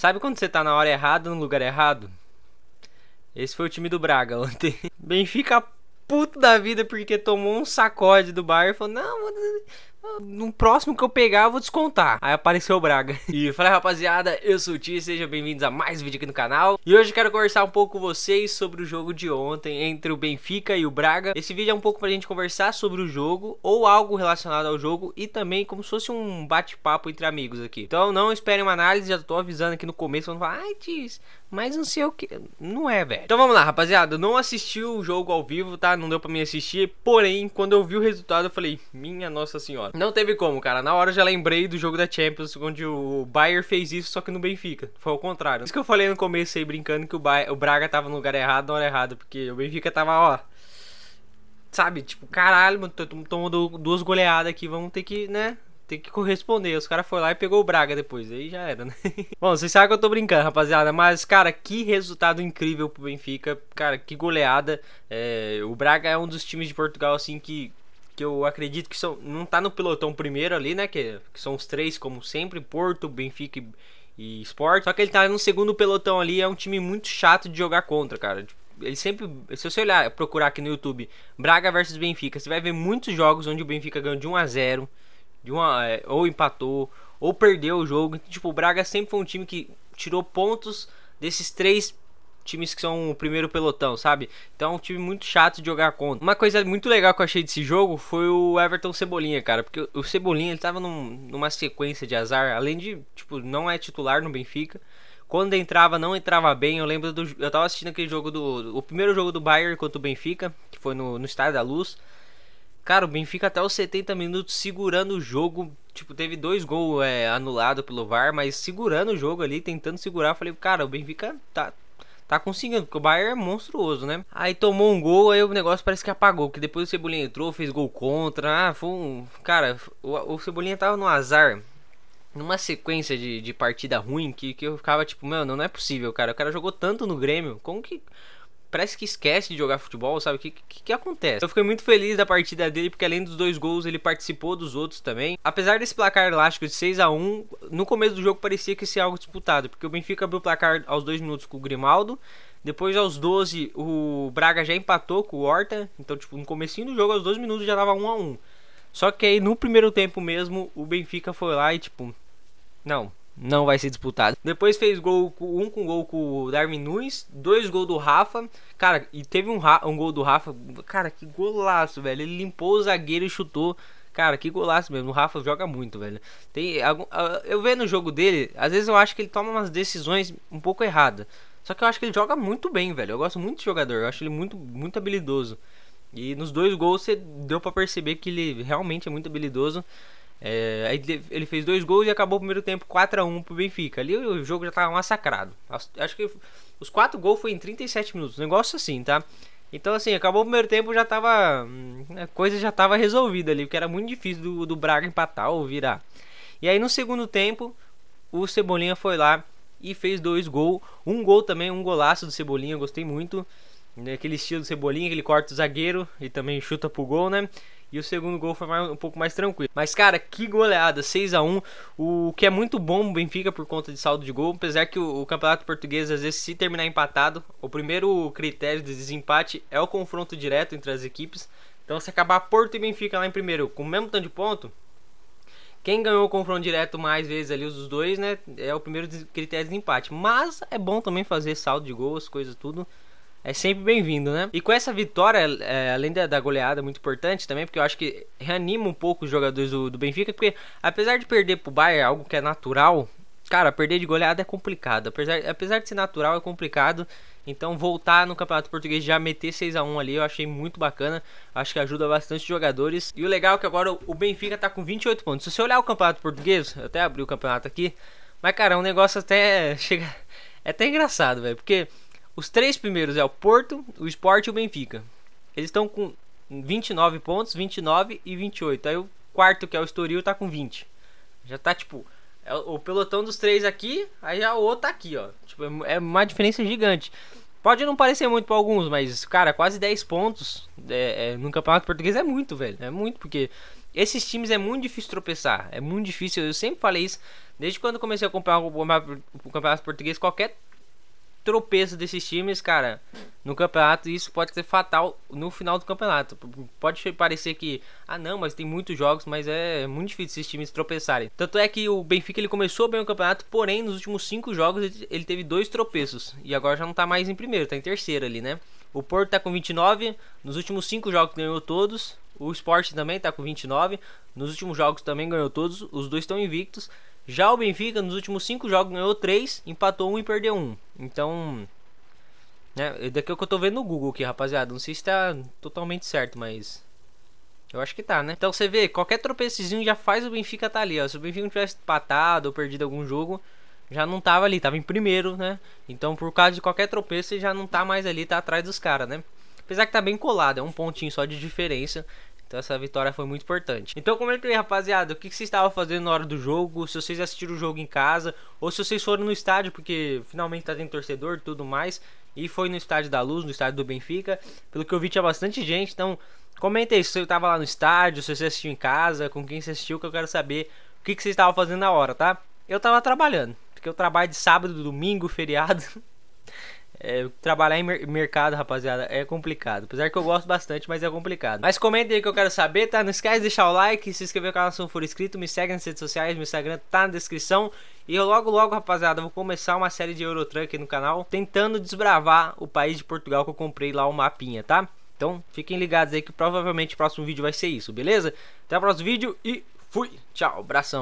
Sabe quando você tá na hora errada, no lugar errado? Esse foi o time do Braga ontem. Benfica puto da vida porque tomou um sacode do Bayern e falou: "Não, no próximo que eu pegar, eu vou descontar. Aí apareceu o Braga. E fala rapaziada, eu sou o Ti, sejam bem-vindos a mais um vídeo aqui no canal. E hoje quero conversar um pouco com vocês sobre o jogo de ontem entre o Benfica e o Braga. Esse vídeo é um pouco pra gente conversar sobre o jogo ou algo relacionado ao jogo e também como se fosse um bate-papo entre amigos aqui. Então não esperem uma análise, já tô avisando aqui no começo, vão falar, ai Tis, mas não sei o que. Não é, velho. Então vamos lá, rapaziada. Eu não assisti o jogo ao vivo, tá? Não deu pra mim assistir. Porém, quando eu vi o resultado, eu falei, minha nossa senhora. Não teve como, cara. Na hora eu já lembrei do jogo da Champions, onde o Bayern fez isso, só que no Benfica. Foi ao contrário. Isso que eu falei no começo aí, brincando, que o, o Braga tava no lugar errado, na hora errada. Porque o Benfica tava, ó. Sabe, tipo, caralho, mano, tomou duas goleadas aqui, vamos ter que, né? tem que corresponder. Os caras foram lá e pegou o Braga depois. Aí já era, né? Bom, vocês sabem que eu tô brincando, rapaziada. Mas, cara, que resultado incrível pro Benfica. Cara, que goleada. É, o Braga é um dos times de Portugal, assim, que que eu acredito que são não tá no pelotão primeiro ali, né? Que, que são os três, como sempre, Porto, Benfica e, e Sport. Só que ele tá no segundo pelotão ali, é um time muito chato de jogar contra, cara. Ele sempre, se você olhar, procurar aqui no YouTube, Braga versus Benfica, você vai ver muitos jogos onde o Benfica ganhou de 1 a 0, de uma é, ou empatou, ou perdeu o jogo. Então, tipo, o Braga sempre foi um time que tirou pontos desses três times que são o primeiro pelotão, sabe? Então é um time muito chato de jogar contra. Uma coisa muito legal que eu achei desse jogo foi o Everton Cebolinha, cara. Porque o Cebolinha, ele tava num, numa sequência de azar, além de, tipo, não é titular no Benfica. Quando entrava, não entrava bem. Eu lembro do. Eu tava assistindo aquele jogo do. O primeiro jogo do Bayern contra o Benfica, que foi no, no Estádio da Luz. Cara, o Benfica até os 70 minutos segurando o jogo. Tipo, teve dois gols é, anulados pelo VAR, mas segurando o jogo ali, tentando segurar. Falei, cara, o Benfica tá, tá conseguindo, porque o Bayern é monstruoso, né? Aí tomou um gol, aí o negócio parece que apagou, que depois o Cebolinha entrou, fez gol contra, ah, foi um... Cara, o, o Cebolinha tava no azar, numa sequência de, de partida ruim, que, que eu ficava tipo, mano, não é possível, cara, o cara jogou tanto no Grêmio, como que parece que esquece de jogar futebol, sabe? O que, que, que, acontece? Eu fiquei muito feliz da partida dele, porque além dos dois gols, ele participou dos outros também. Apesar desse placar elástico de 6 a 1 no começo do jogo parecia que ia ser algo disputado, porque o Benfica abriu o placar aos 2 minutos com o Grimaldo. Depois, aos 12, o Braga já empatou com o Horta. Então, tipo, no comecinho do jogo, aos dois minutos, já tava 1 a 1 Só que aí, no primeiro tempo mesmo, o Benfica foi lá e, tipo... Não, não vai ser disputado. Depois fez gol, um com gol com o Darwin Nunes, dois gols do Rafa. Cara, e teve um, um gol do Rafa. Cara, que golaço, velho. Ele limpou o zagueiro e chutou. Cara, que golaço mesmo. O Rafa joga muito, velho. Tem algum, ah, eu vendo o jogo dele, às vezes eu acho que ele toma umas decisões um pouco erradas. Só que eu acho que ele joga muito bem, velho. Eu gosto muito de jogador. Eu acho ele muito, muito habilidoso. E nos dois gols você deu para perceber que ele realmente é muito habilidoso. É, aí ele fez dois gols e acabou o primeiro tempo 4 a 1 pro Benfica. Ali o jogo já tava massacrado. Acho que os quatro gols foi em 37 minutos, um negócio assim, tá? Então assim, acabou o primeiro tempo, já tava hum, a coisa já tava resolvida ali, porque era muito difícil do, do Braga empatar ou virar. E aí no segundo tempo, o Cebolinha foi lá e fez dois gols, um gol também, um golaço do Cebolinha, gostei muito. Né? Aquele estilo do Cebolinha, que ele corta o zagueiro e também chuta pro gol, né? E o segundo gol foi mais, um pouco mais tranquilo. Mas, cara, que goleada! 6 a 1 O que é muito bom o Benfica por conta de saldo de gol. Apesar que o, o campeonato português, às vezes, se terminar empatado, o primeiro critério de desempate é o confronto direto entre as equipes. Então, se acabar Porto e Benfica lá em primeiro com o mesmo tanto de ponto, quem ganhou o confronto direto mais vezes ali, os dois, né? É o primeiro critério de empate. Mas é bom também fazer saldo de gol as coisas tudo é sempre bem-vindo, né? E com essa vitória, é, além da, da, goleada muito importante também, porque eu acho que reanima um pouco os jogadores do, do Benfica, porque apesar de perder pro Bayern, algo que é natural, cara, perder de goleada é complicado. Apesar, apesar de ser natural, é complicado. Então voltar no Campeonato Português já meter 6 a 1 ali, eu achei muito bacana. Acho que ajuda bastante os jogadores. E o legal é que agora o Benfica tá com 28 pontos. Se você olhar o Campeonato Português, eu até abri o campeonato aqui, mas cara, é um negócio até chega é até engraçado, velho, porque os três primeiros é o Porto, o Sport e o Benfica. Eles estão com 29 pontos, 29 e 28. Aí o quarto, que é o Estoril, tá com 20. Já tá tipo. É o pelotão dos três aqui, aí já o outro tá aqui, ó. Tipo, é uma diferença gigante. Pode não parecer muito para alguns, mas, cara, quase 10 pontos é, é, no Campeonato Português é muito, velho. É muito, porque esses times é muito difícil tropeçar. É muito difícil. Eu sempre falei isso. Desde quando comecei a acompanhar o, o Campeonato Português, qualquer tropeço desses times, cara, no campeonato, isso pode ser fatal no final do campeonato. Pode parecer que, ah não, mas tem muitos jogos, mas é muito difícil esses times tropeçarem. Tanto é que o Benfica ele começou bem o campeonato, porém nos últimos cinco jogos ele teve dois tropeços e agora já não tá mais em primeiro, tá em terceiro ali, né? O Porto tá com 29, nos últimos cinco jogos ganhou todos. O Sport também tá com 29, nos últimos jogos também ganhou todos, os dois estão invictos. Já o Benfica, nos últimos cinco jogos, ganhou três, empatou um e perdeu um. Então, né, daqui é o que eu tô vendo no Google aqui, rapaziada. Não sei se tá totalmente certo, mas eu acho que tá, né? Então você vê, qualquer tropeçozinho já faz o Benfica tá ali, ó. Se o Benfica não tivesse empatado ou perdido algum jogo, já não tava ali, tava em primeiro, né? Então por causa de qualquer tropeço, ele já não tá mais ali, tá atrás dos caras, né? Apesar que tá bem colado, é um pontinho só de diferença. Então essa vitória foi muito importante. Então comenta aí, rapaziada, o que, vocês estavam fazendo na hora do jogo, se vocês assistiram o jogo em casa, ou se vocês foram no estádio, porque finalmente tá tendo torcedor e tudo mais. E foi no estádio da Luz, no estádio do Benfica. Pelo que eu vi, tinha bastante gente, então comenta aí se você tava lá no estádio, se você assistiu em casa, com quem você assistiu, que eu quero saber o que, que vocês estavam fazendo na hora, tá? Eu tava trabalhando, porque eu trabalho de sábado, domingo, feriado. É, trabalhar em mer mercado, rapaziada, é complicado. Apesar que eu gosto bastante, mas é complicado. Mas comenta aí que eu quero saber, tá? Não esquece de deixar o like, se inscrever no canal se não for inscrito, me segue nas redes sociais, meu Instagram tá na descrição. E eu logo, logo, rapaziada, vou começar uma série de Eurotruck aqui no canal, tentando desbravar o país de Portugal que eu comprei lá o mapinha, tá? Então, fiquem ligados aí que provavelmente o próximo vídeo vai ser isso, beleza? Até o próximo vídeo e fui! Tchau, abração!